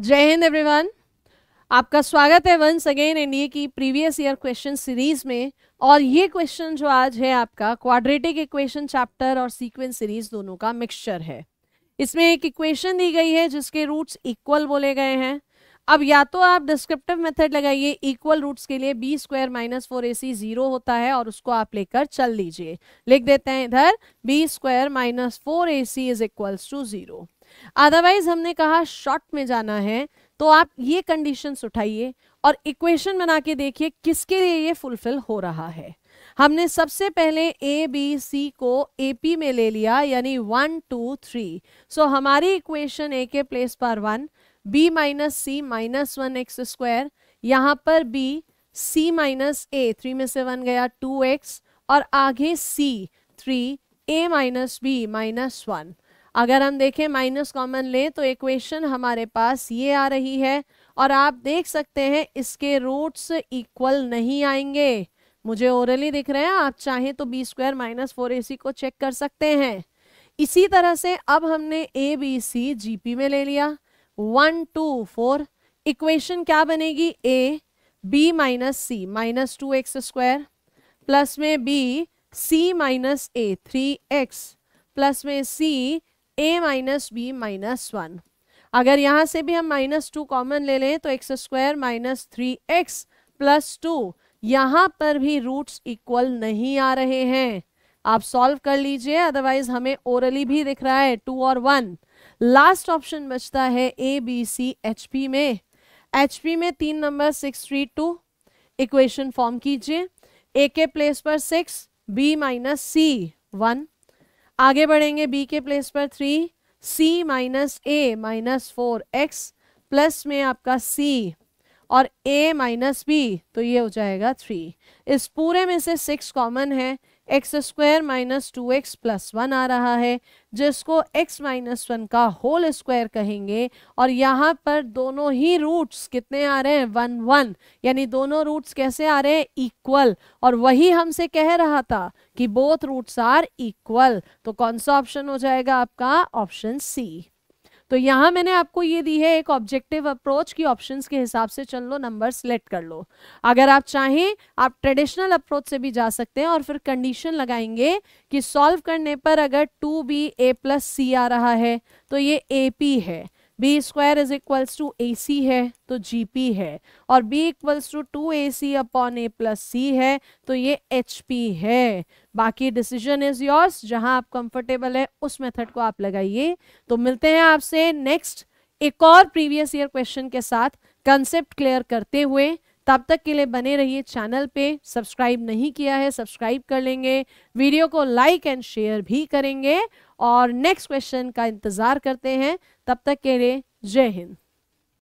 जय हिंद एवरीवन आपका स्वागत है वंस अगेन एनडीए की प्रीवियस ईयर क्वेश्चन सीरीज में और ये क्वेश्चन जो आज है आपका क्वाड्रेटिक इक्वेशन चैप्टर और सीक्वेंस सीरीज दोनों का मिक्सचर है इसमें एक इक्वेशन दी गई है जिसके रूट्स इक्वल बोले गए हैं अब या तो आप डिस्क्रिप्टिव मेथड लगाइए इक्वल रूट्स के लिए B square minus four A C zero होता है और उसको आप लेकर चल लीजिए लिख देते हैं इधर B square minus four A C is equals to zero otherwise हमने कहा शॉर्ट में जाना है तो आप ये कंडीशंस उठाइए और इक्वेशन बना के देखिए किसके लिए ये फुलफिल हो रहा है हमने सबसे पहले ए बी सी को ए पी में ले लिया यानी वन टू थ्री सो हमारी इक्वेशन ए के प्लेस पर one B minus C minus one X square यहाँ पर B C minus A three में से वन गया टू एक्स और आगे C three A minus B minus one अगर हम देखें माइनस कॉमन लें तो इक्वेशन हमारे पास ये आ रही है और आप देख सकते हैं इसके रूट्स इक्वल नहीं आएंगे मुझे ओरली दिख रहे हैं आप चाहें तो B square minus four A C को चेक कर सकते हैं इसी तरह से अब हमने ए बी सी जी पी में ले लिया वन टू फोर इक्वेशन क्या बनेगी A B minus C minus two X square plus में B C minus A three X plus में C A minus B minus one अगर यहाँ से भी हम माइनस टू कॉमन ले लें तो X square minus three X plus two यहाँ पर भी रूट्स इक्वल नहीं आ रहे हैं आप सॉल्व कर लीजिए अदरवाइज हमें ओरली भी दिख रहा है टू और वन लास्ट ऑप्शन बचता है A B C H P में एच पी में तीन number six three two equation form कीजिए ए के प्लेस पर six B minus C one आगे बढ़ेंगे बी के प्लेस पर three C minus A minus four X plus में आपका सी और ए माइनस बी तो ये हो जाएगा थ्री इस पूरे में से सिक्स कॉमन है X square minus two X plus one आ रहा है जिसको एक्स माइनस वन का होल स्क्वायर कहेंगे और यहाँ पर दोनों ही रूट्स कितने आ रहे हैं वन वन यानी दोनों रूट्स कैसे आ रहे हैं इक्वल और वही हमसे कह रहा था कि बोथ रूट्स आर इक्वल तो कौन सा ऑप्शन हो जाएगा आपका ऑप्शन सी तो यहाँ मैंने आपको ये दी है एक ऑब्जेक्टिव अप्रोच की ऑप्शंस के हिसाब से चल लो नंबर सेलेक्ट कर लो अगर आप चाहें आप ट्रेडिशनल अप्रोच से भी जा सकते हैं और फिर कंडीशन लगाएंगे कि सॉल्व करने पर अगर two B A plus C आ रहा है तो ये ए पी है B square is equals to A C है तो जी पी है और B equals to two A C upon A plus C है तो ये एच पी है बाकी डिसीजन इज योर्स जहां आप कंफर्टेबल है उस मेथड को आप लगाइए तो मिलते हैं आपसे नेक्स्ट एक और प्रीवियस ईयर क्वेश्चन के साथ कंसेप्ट क्लियर करते हुए तब तक के लिए बने रहिए चैनल पे सब्सक्राइब नहीं किया है सब्सक्राइब कर लेंगे वीडियो को लाइक एंड शेयर भी करेंगे और नेक्स्ट क्वेश्चन का इंतज़ार करते हैं तब तक के लिए जय हिंद